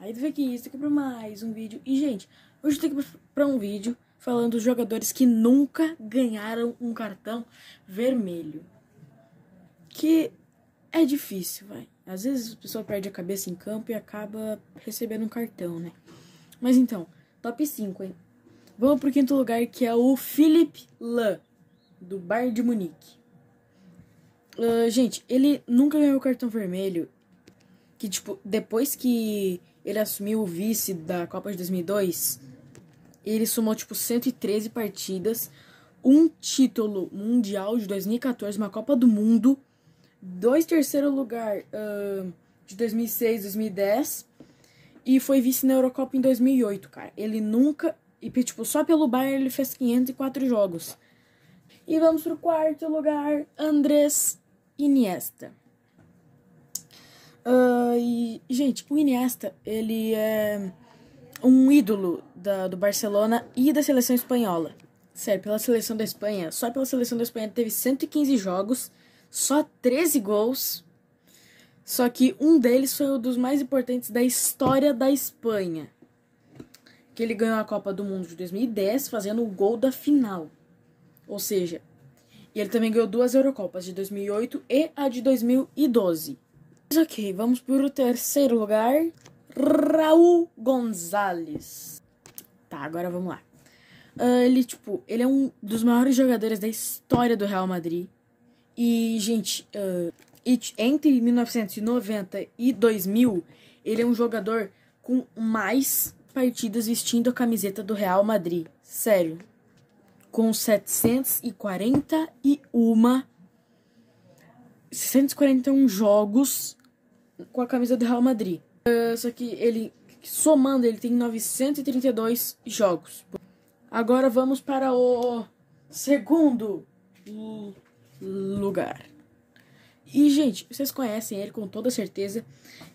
Aí tu aqui, estou é aqui para mais um vídeo. E, gente, hoje estou aqui para um vídeo falando dos jogadores que nunca ganharam um cartão vermelho. Que é difícil, vai. Às vezes a pessoa perde a cabeça em campo e acaba recebendo um cartão, né? Mas então, top 5, hein? Vamos pro quinto lugar, que é o Philip Lan, do Bayern de Munique. Uh, gente, ele nunca ganhou cartão vermelho que, tipo, depois que ele assumiu o vice da Copa de 2002, ele somou, tipo, 113 partidas, um título mundial de 2014, uma Copa do Mundo, dois terceiro lugar uh, de 2006, 2010, e foi vice na Eurocopa em 2008, cara. Ele nunca... E, tipo, só pelo Bayern ele fez 504 jogos. E vamos pro quarto lugar, Andrés Iniesta. Uh, e, gente, o Iniesta, ele é um ídolo da, do Barcelona e da seleção espanhola. Sério, pela seleção da Espanha. Só pela seleção da Espanha teve 115 jogos, só 13 gols. Só que um deles foi um dos mais importantes da história da Espanha. Que ele ganhou a Copa do Mundo de 2010 fazendo o gol da final. Ou seja, ele também ganhou duas Eurocopas, de 2008 e a de 2012. Mas ok, vamos para o terceiro lugar. Raul Gonzalez. Tá, agora vamos lá. Uh, ele, tipo, ele é um dos maiores jogadores da história do Real Madrid. E, gente, uh, entre 1990 e 2000, ele é um jogador com mais partidas vestindo a camiseta do Real Madrid. Sério. Com 741 741 jogos com a camisa do Real Madrid. Uh, só que ele, somando, ele tem 932 jogos. Agora vamos para o segundo lugar. E, gente, vocês conhecem ele com toda certeza,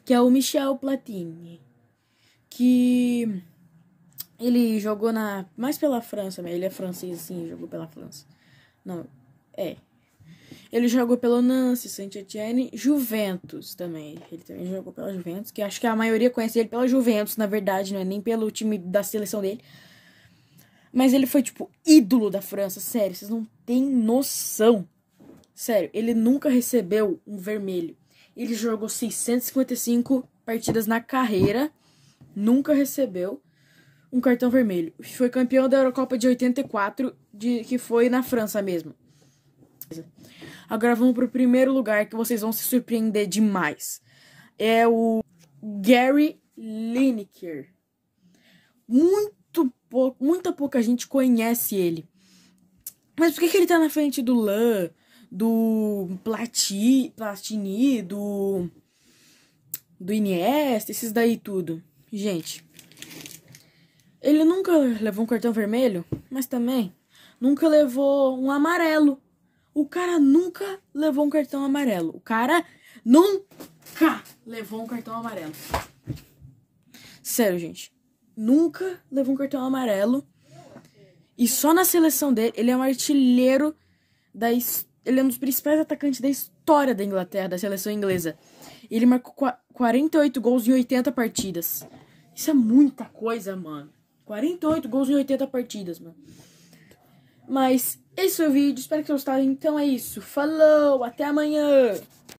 que é o Michel Platini. Que ele jogou na. Mais pela França, ele é francês, assim, jogou pela França. Não, é, ele jogou pelo Nancy, Saint-Etienne, Juventus também. Ele também jogou pela Juventus, que acho que a maioria conhece ele pela Juventus, na verdade, não é nem pelo time da seleção dele. Mas ele foi, tipo, ídolo da França, sério, vocês não têm noção. Sério, ele nunca recebeu um vermelho. Ele jogou 655 partidas na carreira, nunca recebeu um cartão vermelho. Foi campeão da Eurocopa de 84, de, que foi na França mesmo. Agora vamos pro primeiro lugar que vocês vão se surpreender demais. É o Gary Lineker. Muito pouco, muita pouca gente conhece ele. Mas por que, que ele tá na frente do Lan, do Plati, Platini, do do Iniesta, esses daí tudo? Gente, ele nunca levou um cartão vermelho, mas também nunca levou um amarelo. O cara nunca levou um cartão amarelo. O cara nunca levou um cartão amarelo. Sério, gente. Nunca levou um cartão amarelo. E só na seleção dele, ele é um artilheiro da ele é um dos principais atacantes da história da Inglaterra, da seleção inglesa. Ele marcou 48 gols em 80 partidas. Isso é muita coisa, mano. 48 gols em 80 partidas, mano. Mas esse foi o vídeo, espero que vocês gostaram. Então é isso. Falou, até amanhã!